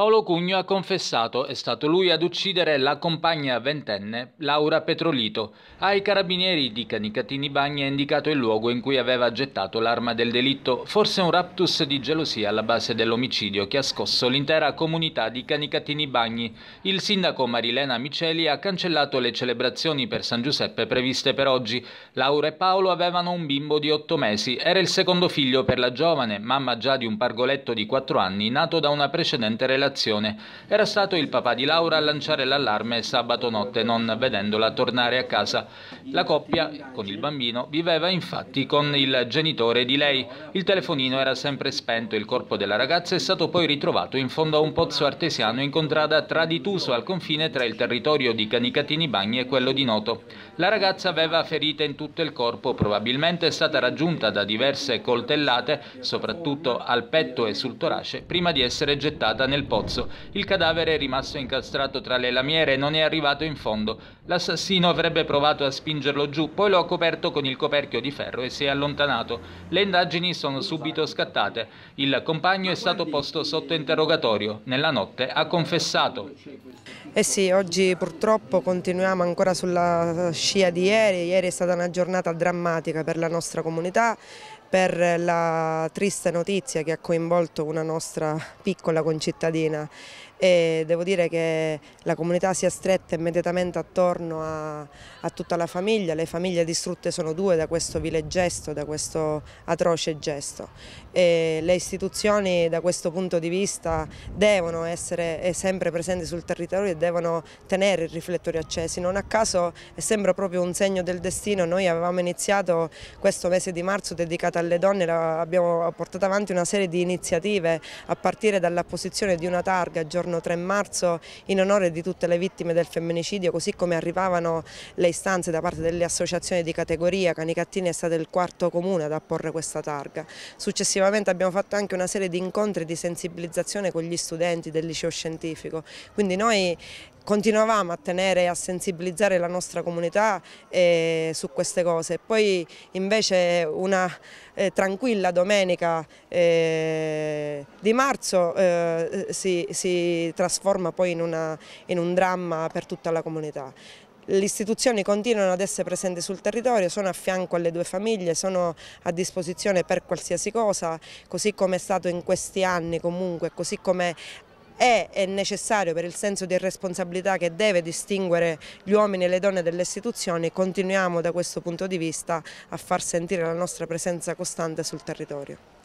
Paolo Cugno ha confessato è stato lui ad uccidere la compagna ventenne Laura Petrolito. Ai carabinieri di Canicatini Bagni ha indicato il luogo in cui aveva gettato l'arma del delitto, forse un raptus di gelosia alla base dell'omicidio che ha scosso l'intera comunità di Canicatini Bagni. Il sindaco Marilena Miceli ha cancellato le celebrazioni per San Giuseppe previste per oggi. Laura e Paolo avevano un bimbo di otto mesi, era il secondo figlio per la giovane, mamma già di un pargoletto di quattro anni nato da una precedente relazione relazione. Era stato il papà di Laura a lanciare l'allarme sabato notte non vedendola tornare a casa. La coppia, con il bambino, viveva infatti con il genitore di lei. Il telefonino era sempre spento, il corpo della ragazza è stato poi ritrovato in fondo a un pozzo artesiano in contrada Tradituso, al confine tra il territorio di Canicatini Bagni e quello di Noto. La ragazza aveva ferite in tutto il corpo, probabilmente è stata raggiunta da diverse coltellate, soprattutto al petto e sul torace, prima di essere gettata nel pozzo pozzo. Il cadavere è rimasto incastrato tra le lamiere e non è arrivato in fondo. L'assassino avrebbe provato a spingerlo giù, poi lo ha coperto con il coperchio di ferro e si è allontanato. Le indagini sono subito scattate. Il compagno è stato posto sotto interrogatorio. Nella notte ha confessato. Eh sì, oggi purtroppo continuiamo ancora sulla scia di ieri. Ieri è stata una giornata drammatica per la nostra comunità per la triste notizia che ha coinvolto una nostra piccola concittadina e devo dire che la comunità si è stretta immediatamente attorno a, a tutta la famiglia, le famiglie distrutte sono due da questo vile gesto, da questo atroce gesto. E le istituzioni da questo punto di vista devono essere eh, sempre presenti sul territorio e devono tenere i riflettori accesi, non a caso è sembra proprio un segno del destino, noi avevamo iniziato questo mese di marzo dedicato alle donne, abbiamo portato avanti una serie di iniziative a partire dall'apposizione di una targa giornalista giorno 3 marzo in onore di tutte le vittime del femminicidio, così come arrivavano le istanze da parte delle associazioni di categoria, Canicattini è stato il quarto comune ad apporre questa targa. Successivamente abbiamo fatto anche una serie di incontri di sensibilizzazione con gli studenti del liceo scientifico, quindi noi continuavamo a tenere e a sensibilizzare la nostra comunità eh, su queste cose. Poi invece una eh, tranquilla domenica eh, di marzo eh, si, si, trasforma poi in, una, in un dramma per tutta la comunità le istituzioni continuano ad essere presenti sul territorio, sono a fianco alle due famiglie, sono a disposizione per qualsiasi cosa, così come è stato in questi anni comunque, così come è, è necessario per il senso di responsabilità che deve distinguere gli uomini e le donne delle istituzioni, continuiamo da questo punto di vista a far sentire la nostra presenza costante sul territorio.